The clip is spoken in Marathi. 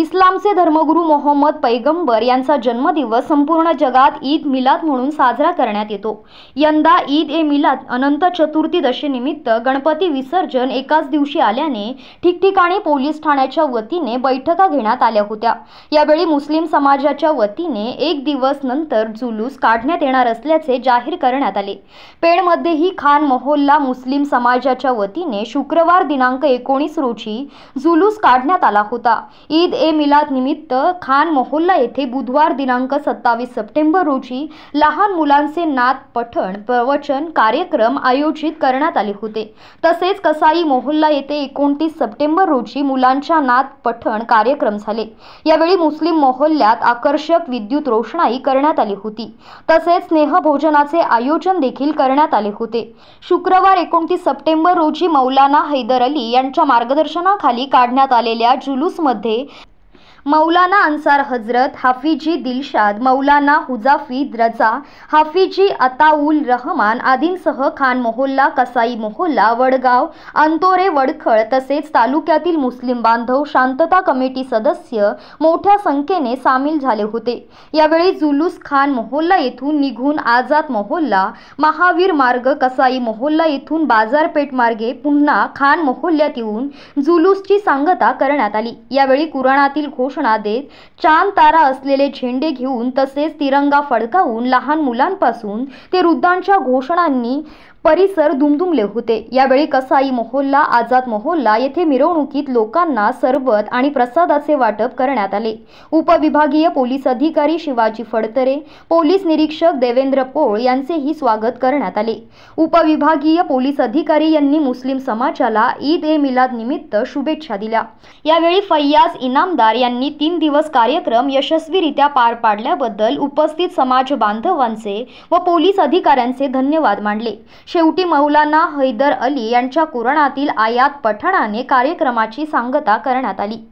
इस्लामचे धर्मगुरू मोहम्मद पैगंबर यांचा जन्मदिवस संपूर्ण जगात ईद मिलाद म्हणून साजरा करण्यात येतो यंदा ईद ए मिलाद अनंत चतुर्थी दशेनिमित्त गणपती विसर्जन एकाच दिवशी आल्याने ठिकठिकाणी पोलीस ठाण्याच्या वतीने बैठका घेण्यात आल्या होत्या यावेळी मुस्लिम समाजाच्या वतीने एक दिवस नंतर जुलूस काढण्यात येणार असल्याचे जाहीर करण्यात आले पेणमध्येही खान मोहल्ला मुस्लिम समाजाच्या वतीने शुक्रवार दिनांक एकोणीस रोजी जुलूस काढण्यात आला होता ईद ए ए निमित्त खान मोहल्ला येथे बुधवार दिनांक सत्तावीस सप्टेंबर रोजी लहान मुलांचे नात पठण प्रवचन कार्यक्रम आयोजित करण्यात आले होते तसेच कसाई मोहल्ला येथे एकोणतीस सप्टेंबर रोजी मुलांच्या नात पठण कार्यक्रम झाले यावेळी मुस्लिम मोहल्ल्यात आकर्षक विद्युत रोषणाई करण्यात आली होती तसेच स्नेहभोजनाचे आयोजन देखील करण्यात आले होते शुक्रवार एकोणतीस सप्टेंबर रोजी मौलाना हैदर अली यांच्या मार्गदर्शनाखाली काढण्यात आलेल्या जुलूसमध्ये मौलाना अन्सार हजरत हाफिजी दिलशाद मौलाना हुजाफी रजा हाफिजी अताउल रहमान आदींसह खान मोहल्ला कसाई मोहल्ला वडगाव अंतोरे वडखळ तसेच तालुक्यातील मुस्लिम बांधव शांतता कमिटी सदस्य मोठ्या संख्येने सामील झाले होते यावेळी जुलूस खान मोहल्ला येथून निघून आझाद मोहल्ला महावीर मार्ग कसाई मोहल्ला येथून बाजारपेठ मार्गे पुन्हा खान मोहल्ल्यात येऊन जुलूसची सांगता करण्यात आली यावेळी कुराणातील घोष घोषणा देत चांद तारा असलेले झेंडे घेऊन तसेच तिरंगा फडकावून लहान मुलांपासून ते वृद्धांच्या घोषणांनी परिसर दुमदुमले होते यावेळी कसाई मोहल्ला आझाद मोहल्ला येथे मिरवणुकीत लोकांना सरबत आणि प्रसादाचे वाटप करण्यात आले उपविभागीय पोलीस अधिकारी शिवाजी फडतरे पोलीस निरीक्षक देवेंद्र पोळ यांचेही स्वागत करण्यात आले उपविभागीय पोलीस अधिकारी यांनी मुस्लिम समाजाला ईद ए मिलाद निमित्त शुभेच्छा दिल्या यावेळी फैयाज इनामदार यांनी तीन दिवस कार्यक्रम यशस्वीरित्या पार पाडल्याबद्दल उपस्थित समाज बांधवांचे व पोलीस अधिकाऱ्यांचे धन्यवाद मांडले शेवटी मौलाना हैदर अली यांच्या कुरणातील आयात पठणाने कार्यक्रमाची सांगता करण्यात आली